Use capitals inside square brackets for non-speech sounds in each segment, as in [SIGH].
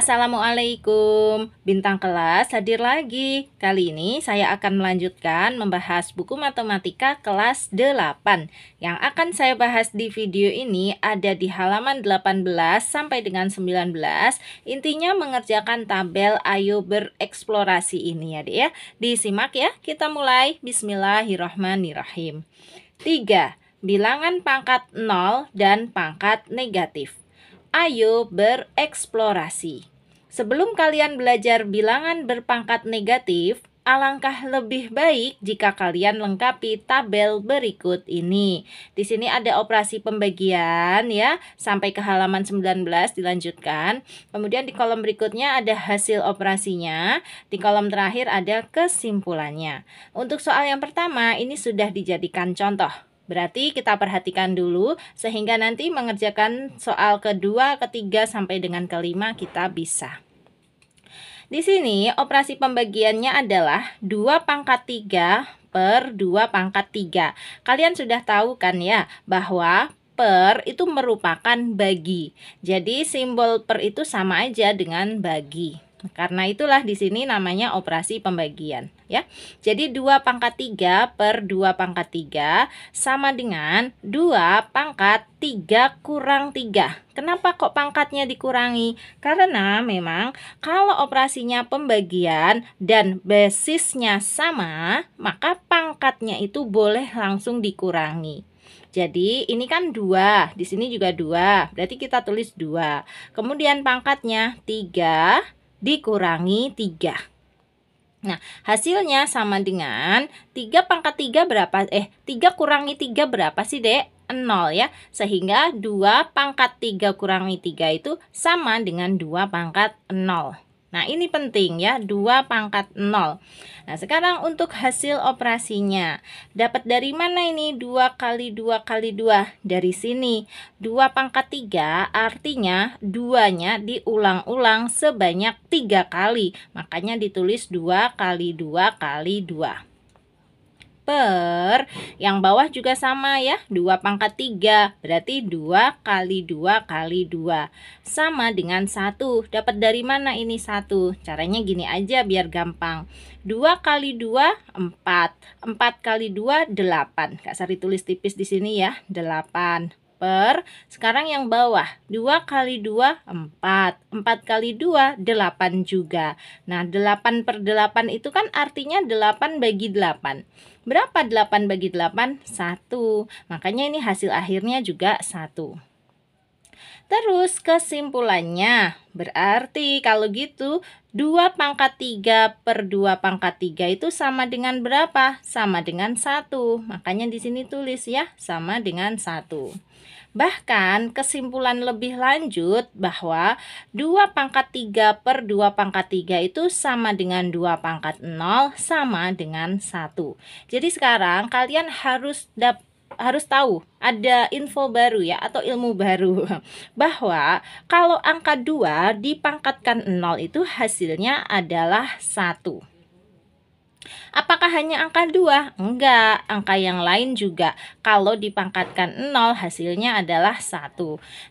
Assalamualaikum, bintang kelas hadir lagi. Kali ini saya akan melanjutkan membahas buku matematika kelas 8. Yang akan saya bahas di video ini ada di halaman 18 sampai dengan 19. Intinya mengerjakan tabel ayo bereksplorasi ini ya, Dek ya. Disimak ya. Kita mulai. Bismillahirrahmanirrahim. 3. Bilangan pangkat 0 dan pangkat negatif ayo bereksplorasi. Sebelum kalian belajar bilangan berpangkat negatif, alangkah lebih baik jika kalian lengkapi tabel berikut ini. Di sini ada operasi pembagian ya, sampai ke halaman 19 dilanjutkan. Kemudian di kolom berikutnya ada hasil operasinya, di kolom terakhir ada kesimpulannya. Untuk soal yang pertama, ini sudah dijadikan contoh. Berarti kita perhatikan dulu sehingga nanti mengerjakan soal kedua, ketiga sampai dengan kelima kita bisa. Di sini operasi pembagiannya adalah 2 pangkat 3 per 2 pangkat 3. Kalian sudah tahu kan ya bahwa per itu merupakan bagi. Jadi simbol per itu sama aja dengan bagi. Karena itulah di sini namanya operasi pembagian ya. Jadi dua pangkat tiga per dua pangkat tiga sama dengan dua pangkat tiga kurang tiga Kenapa kok pangkatnya dikurangi? Karena memang kalau operasinya pembagian dan basisnya sama, maka pangkatnya itu boleh langsung dikurangi. Jadi ini kan dua, di sini juga dua, berarti kita tulis dua. Kemudian pangkatnya tiga dikurangi 3. Nah, hasilnya sama dengan 3 pangkat 3 berapa? Eh, 3 kurangi 3 berapa sih, Dek? 0 ya. Sehingga 2 pangkat 3 kurangi 3 itu sama dengan 2 pangkat 0. Nah, ini penting ya, 2 pangkat 0. Nah, sekarang untuk hasil operasinya. Dapat dari mana ini? 2 kali 2 kali 2. Dari sini. 2 pangkat 3 artinya 2-nya diulang-ulang sebanyak 3 kali. Makanya ditulis 2 kali 2 kali 2 per. Yang bawah juga sama ya, 2 pangkat 3. Berarti 2 kali 2 kali 2. Sama dengan 1. Dapat dari mana ini 1? Caranya gini aja biar gampang. 2 kali 2, 4. 4 kali 2, 8. Kak Sari tulis tipis di sini ya, 8 paper. Sekarang yang bawah, 2 kali 2, 4. 4 kali 2, 8 juga. Nah, 8 per 8 itu kan artinya 8 bagi 8. Berapa 8 bagi 8? 1. Makanya ini hasil akhirnya juga 1. Terus kesimpulannya, berarti kalau gitu 2 pangkat 3 per 2 pangkat 3 itu sama dengan berapa? Sama dengan 1. Makanya di sini tulis ya, sama dengan 1. Bahkan kesimpulan lebih lanjut bahwa 2 pangkat 3 per 2 pangkat 3 itu sama dengan 2 pangkat 0 sama dengan 1. Jadi sekarang kalian harus dapat harus tahu ada info baru ya atau ilmu baru [LAUGHS] bahwa kalau angka 2 dipangkatkan 0 itu hasilnya adalah 1. Apakah hanya angka 2? Enggak, angka yang lain juga. Kalau dipangkatkan 0, hasilnya adalah 1.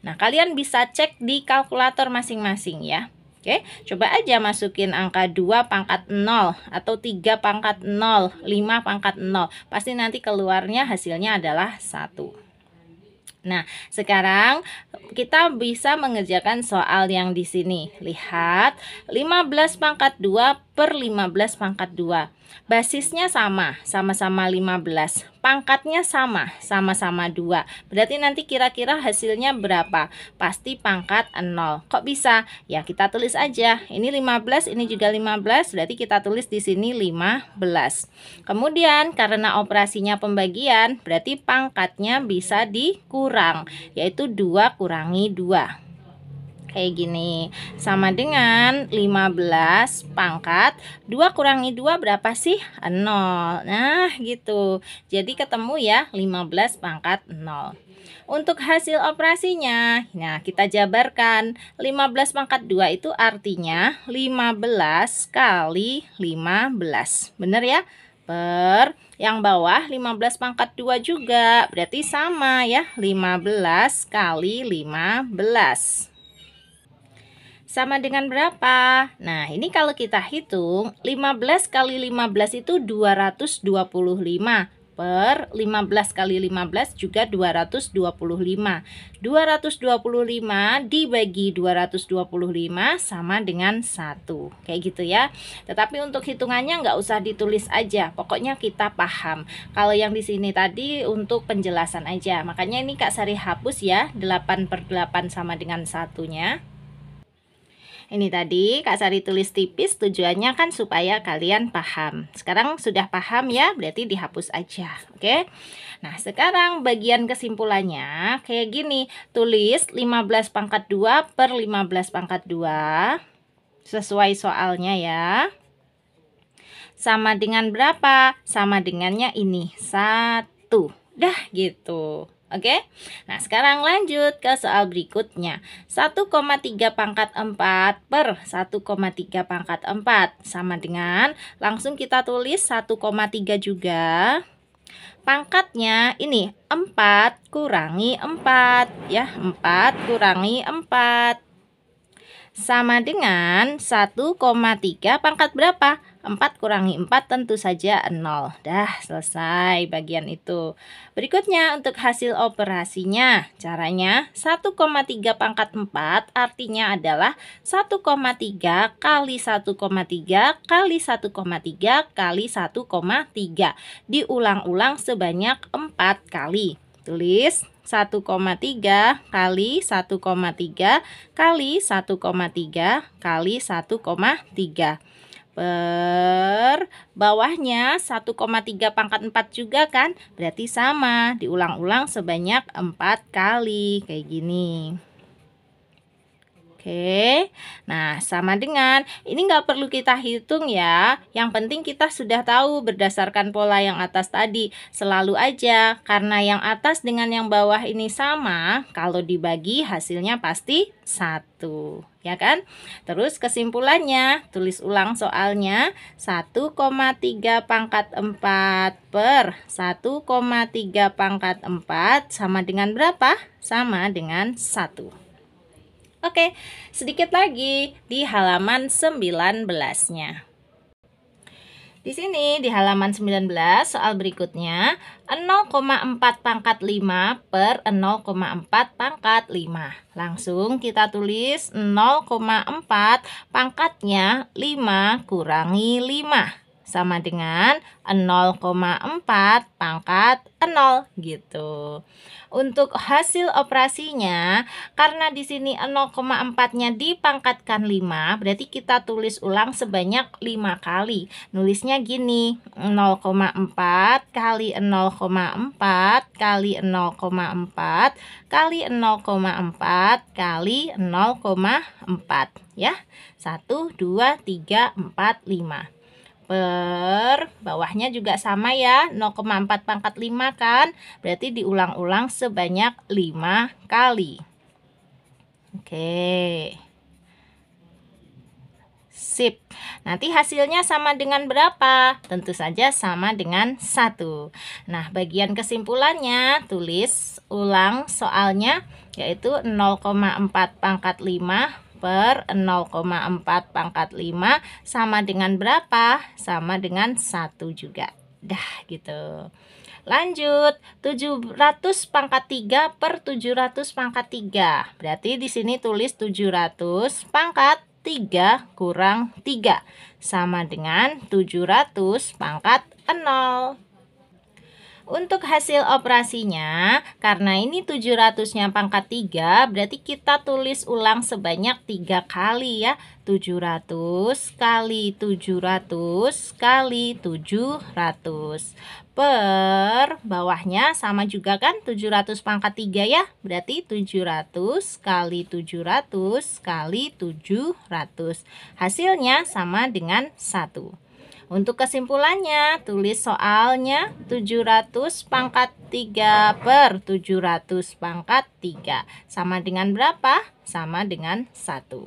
Nah, kalian bisa cek di kalkulator masing-masing ya. Oke, coba aja masukin angka 2 pangkat 0 atau 3 pangkat 0, 5 pangkat 0. Pasti nanti keluarnya hasilnya adalah 1. Nah, sekarang kita bisa mengerjakan soal yang di sini. Lihat, 15 pangkat 2 per 15 pangkat 2. Basisnya sama, sama-sama 15. Pangkatnya sama, sama-sama 2. Berarti nanti kira-kira hasilnya berapa? Pasti pangkat 0. Kok bisa? Ya kita tulis aja. Ini 15, ini juga 15. Berarti kita tulis di sini 15. Kemudian karena operasinya pembagian, berarti pangkatnya bisa dikurang. Yaitu 2 kurangi 2 kayak gini sama dengan 15 pangkat 2 kurangi 2 berapa sih 0 nah gitu jadi ketemu ya 15 pangkat 0 untuk hasil operasinya nah kita jabarkan 15 pangkat 2 itu artinya 15 kali 15 bener ya per yang bawah 15 pangkat 2 juga berarti sama ya 15 kali 15 sama dengan berapa? Nah, ini kalau kita hitung 15 kali 15 itu 225 per 15 kali 15 juga 225. 225 dibagi 225 sama dengan 1. Kayak gitu ya. Tetapi untuk hitungannya nggak usah ditulis aja. Pokoknya kita paham. Kalau yang di sini tadi untuk penjelasan aja. Makanya ini Kak Sari hapus ya. 8 per 8 sama dengan satunya. Ini tadi Kak Sari tulis tipis tujuannya kan supaya kalian paham. Sekarang sudah paham ya, berarti dihapus aja, oke? Okay? Nah, sekarang bagian kesimpulannya kayak gini. Tulis 15 pangkat 2 per 15 pangkat 2 sesuai soalnya ya. Sama dengan berapa? Sama dengannya ini. Satu. Dah gitu. Oke, Okay? nah sekarang lanjut ke soal berikutnya. 1,3 pangkat 4 per 1,3 pangkat 4 sama dengan langsung kita tulis 1,3 juga. Pangkatnya ini 4 kurangi 4 ya, 4 kurangi 4 sama dengan 1,3 pangkat berapa? 4 kurangi 4 tentu saja 0. Dah selesai bagian itu. Berikutnya untuk hasil operasinya. Caranya 1,3 pangkat 4 artinya adalah 1,3 kali 1,3 kali 1,3 kali 1,3. Diulang-ulang sebanyak 4 kali. Tulis 1,3 kali 1,3 kali 1,3 kali 1,3 per bawahnya 1,3 pangkat 4 juga kan berarti sama diulang-ulang sebanyak 4 kali kayak gini Oke, nah sama dengan ini nggak perlu kita hitung ya. Yang penting kita sudah tahu berdasarkan pola yang atas tadi. Selalu aja karena yang atas dengan yang bawah ini sama, kalau dibagi hasilnya pasti satu, ya kan? Terus kesimpulannya, tulis ulang soalnya 1,3 pangkat 4 per 1,3 pangkat 4 sama dengan berapa? Sama dengan satu. Oke, sedikit lagi di halaman 19-nya. Di sini di halaman 19 soal berikutnya 0,4 pangkat 5 per 0,4 pangkat 5 Langsung kita tulis 0,4 pangkatnya 5 kurangi 5 sama dengan 0,4 pangkat 0 gitu. Untuk hasil operasinya, karena di sini 0,4-nya dipangkatkan 5, berarti kita tulis ulang sebanyak 5 kali. Nulisnya gini, 0,4 kali 0,4 kali 0,4 kali 0,4 kali 0,4 ya. 1, 2, 3, 4, 5 per bawahnya juga sama ya 0,4 pangkat 5 kan berarti diulang-ulang sebanyak 5 kali oke sip nanti hasilnya sama dengan berapa tentu saja sama dengan satu nah bagian kesimpulannya tulis ulang soalnya yaitu 0,4 pangkat 5 per 0,4 pangkat 5 sama dengan berapa? Sama dengan 1 juga. Dah gitu. Lanjut, 700 pangkat 3 per 700 pangkat 3. Berarti di sini tulis 700 pangkat 3 kurang 3 sama dengan 700 pangkat 0. Untuk hasil operasinya, karena ini 700-nya pangkat 3, berarti kita tulis ulang sebanyak 3 kali ya. 700 kali 700 kali 700 per bawahnya sama juga kan 700 pangkat 3 ya. Berarti 700 kali 700 kali 700. Hasilnya sama dengan 1. Untuk kesimpulannya, tulis soalnya 700 pangkat 3 per 700 pangkat 3. Sama dengan berapa? Sama dengan 1.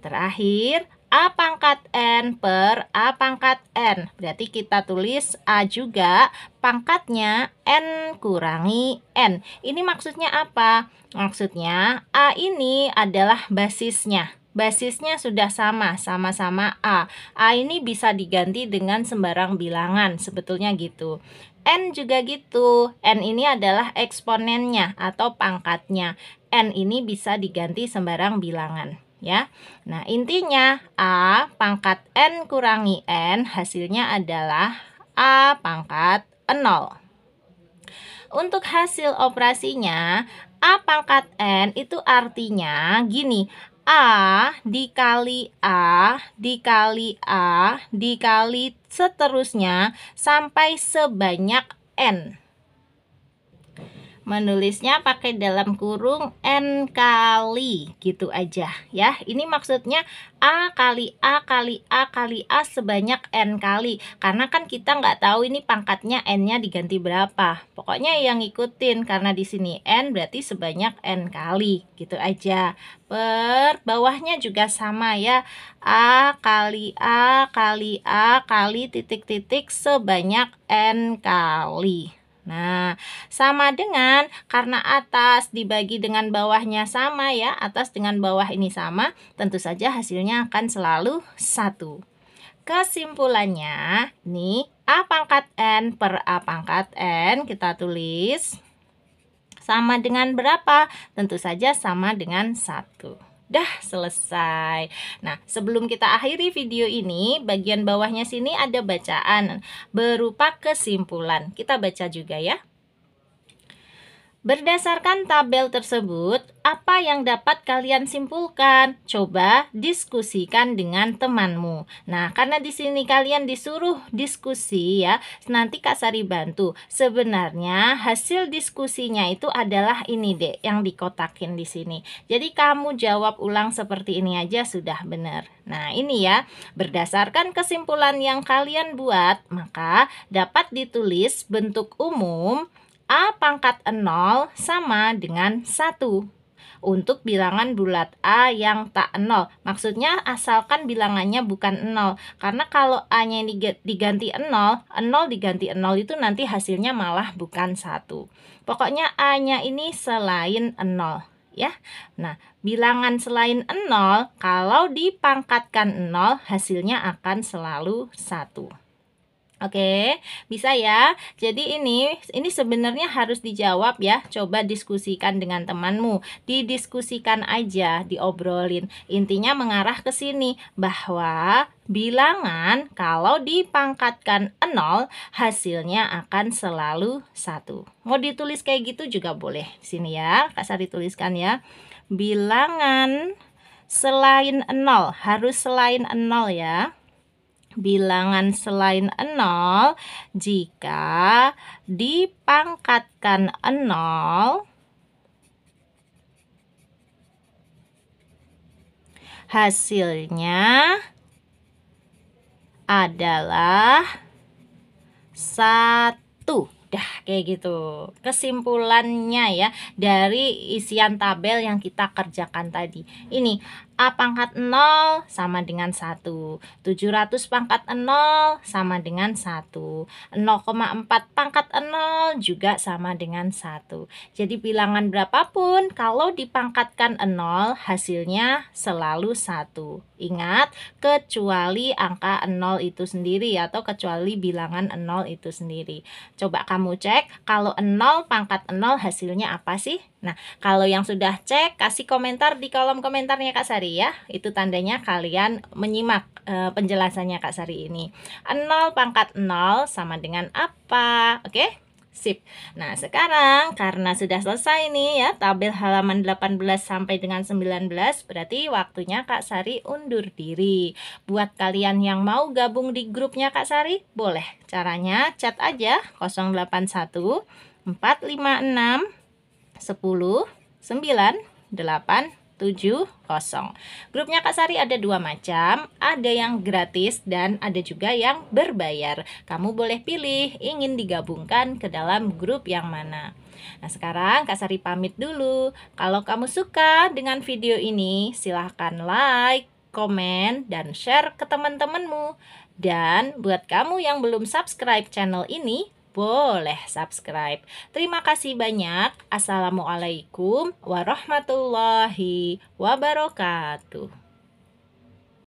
Terakhir, A pangkat N per A pangkat N. Berarti kita tulis A juga pangkatnya N kurangi N. Ini maksudnya apa? Maksudnya A ini adalah basisnya basisnya sudah sama, sama-sama A. A ini bisa diganti dengan sembarang bilangan, sebetulnya gitu. N juga gitu. N ini adalah eksponennya atau pangkatnya. N ini bisa diganti sembarang bilangan ya. Nah, intinya A pangkat N kurangi N hasilnya adalah A pangkat 0. Untuk hasil operasinya A pangkat N itu artinya gini, A dikali A dikali A dikali seterusnya sampai sebanyak N menulisnya pakai dalam kurung n kali gitu aja ya. Ini maksudnya a kali a kali a kali a sebanyak n kali. Karena kan kita nggak tahu ini pangkatnya n-nya diganti berapa. Pokoknya yang ngikutin karena di sini n berarti sebanyak n kali gitu aja. Per bawahnya juga sama ya. A kali A kali A kali titik-titik sebanyak N kali. Nah, sama dengan karena atas dibagi dengan bawahnya sama ya, atas dengan bawah ini sama, tentu saja hasilnya akan selalu satu. Kesimpulannya, nih A pangkat N per A pangkat N kita tulis sama dengan berapa? Tentu saja sama dengan satu. Dah selesai. Nah, sebelum kita akhiri video ini, bagian bawahnya sini ada bacaan berupa kesimpulan. Kita baca juga ya. Berdasarkan tabel tersebut, apa yang dapat kalian simpulkan? Coba diskusikan dengan temanmu. Nah, karena di sini kalian disuruh diskusi ya, nanti Kak Sari bantu. Sebenarnya hasil diskusinya itu adalah ini deh yang dikotakin di sini. Jadi kamu jawab ulang seperti ini aja sudah benar. Nah, ini ya, berdasarkan kesimpulan yang kalian buat, maka dapat ditulis bentuk umum A pangkat 0 sama dengan 1 untuk bilangan bulat A yang tak 0. Maksudnya asalkan bilangannya bukan 0. Karena kalau A-nya diganti 0, 0 diganti 0 itu nanti hasilnya malah bukan 1. Pokoknya A-nya ini selain 0 ya. Nah, bilangan selain 0 kalau dipangkatkan 0 hasilnya akan selalu 1. Oke, bisa ya. Jadi ini ini sebenarnya harus dijawab ya. Coba diskusikan dengan temanmu. Didiskusikan aja, diobrolin. Intinya mengarah ke sini bahwa bilangan kalau dipangkatkan 0 hasilnya akan selalu satu. Mau ditulis kayak gitu juga boleh. Di sini ya, Kak Sari tuliskan ya. Bilangan selain 0 harus selain 0 ya bilangan selain 0 jika dipangkatkan 0 hasilnya adalah satu dah kayak gitu kesimpulannya ya dari isian tabel yang kita kerjakan tadi ini A pangkat 0 sama dengan 1. 700 pangkat 0 sama dengan 1. 0,4 pangkat 0 juga sama dengan 1. Jadi bilangan berapapun kalau dipangkatkan 0 hasilnya selalu 1. Ingat kecuali angka 0 itu sendiri atau kecuali bilangan 0 itu sendiri. Coba kamu cek kalau 0 pangkat 0 hasilnya apa sih? Nah, kalau yang sudah cek, kasih komentar di kolom komentarnya Kak Sari ya. Itu tandanya kalian menyimak e, penjelasannya Kak Sari ini. 0 pangkat 0 sama dengan apa? Oke? Okay? Sip. Nah, sekarang karena sudah selesai nih ya tabel halaman 18 sampai dengan 19, berarti waktunya Kak Sari undur diri. Buat kalian yang mau gabung di grupnya Kak Sari, boleh. Caranya chat aja 081 456 10, 9, 8, 7, 0. Grupnya Kak Sari ada dua macam, ada yang gratis dan ada juga yang berbayar. Kamu boleh pilih ingin digabungkan ke dalam grup yang mana. Nah sekarang Kak Sari pamit dulu. Kalau kamu suka dengan video ini, silahkan like, komen, dan share ke teman-temanmu. Dan buat kamu yang belum subscribe channel ini, boleh subscribe. Terima kasih banyak. Assalamualaikum warahmatullahi wabarakatuh.